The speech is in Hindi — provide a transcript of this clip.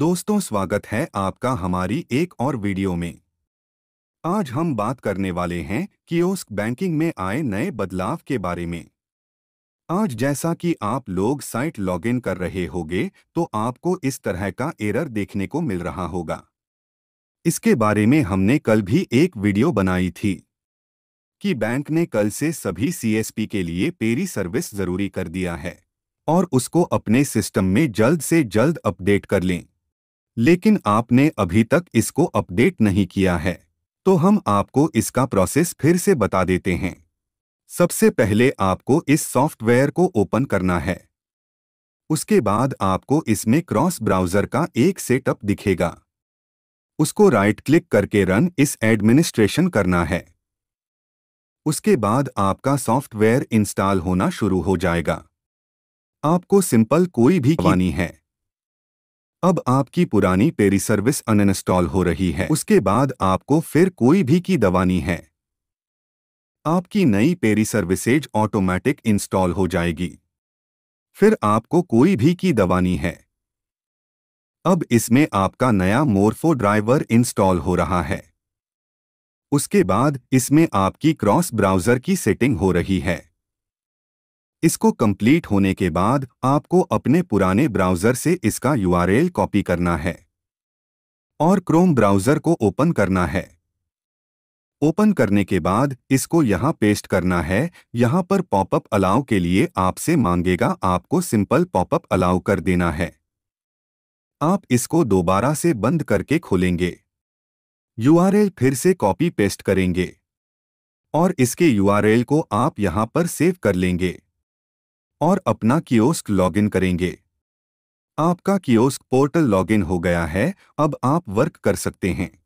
दोस्तों स्वागत है आपका हमारी एक और वीडियो में आज हम बात करने वाले हैं कियोस्क बैंकिंग में आए नए बदलाव के बारे में आज जैसा कि आप लोग साइट लॉगिन कर रहे होंगे तो आपको इस तरह का एरर देखने को मिल रहा होगा इसके बारे में हमने कल भी एक वीडियो बनाई थी कि बैंक ने कल से सभी सीएसपी के लिए पेरी सर्विस जरूरी कर दिया है और उसको अपने सिस्टम में जल्द से जल्द अपडेट कर लें लेकिन आपने अभी तक इसको अपडेट नहीं किया है तो हम आपको इसका प्रोसेस फिर से बता देते हैं सबसे पहले आपको इस सॉफ्टवेयर को ओपन करना है उसके बाद आपको इसमें क्रॉस ब्राउज़र का एक सेटअप दिखेगा उसको राइट क्लिक करके रन इस एडमिनिस्ट्रेशन करना है उसके बाद आपका सॉफ्टवेयर इंस्टॉल होना शुरू हो जाएगा आपको सिंपल कोई भी वानी है अब आपकी पुरानी पेरी सर्विस अनइंस्टॉल हो रही है उसके बाद आपको फिर कोई भी की दवानी है आपकी नई पेरी सर्विसेज ऑटोमेटिक इंस्टॉल हो जाएगी फिर आपको कोई भी की दवानी है अब इसमें आपका नया मोर्फो ड्राइवर इंस्टॉल हो रहा है उसके बाद इसमें आपकी क्रॉस ब्राउज़र की सेटिंग हो रही है इसको कंप्लीट होने के बाद आपको अपने पुराने ब्राउज़र से इसका यूआरएल कॉपी करना है और क्रोम ब्राउज़र को ओपन करना है ओपन करने के बाद इसको यहां पेस्ट करना है यहां पर पॉपअप अलाउ के लिए आपसे मांगेगा आपको सिंपल पॉपअप अलाउ कर देना है आप इसको दोबारा से बंद करके खोलेंगे यूआरएल फिर से कॉपी पेस्ट करेंगे और इसके यूआरएल को आप यहां पर सेव कर लेंगे और अपना कियोस्क लॉगिन करेंगे आपका कियोस्क पोर्टल लॉगिन हो गया है अब आप वर्क कर सकते हैं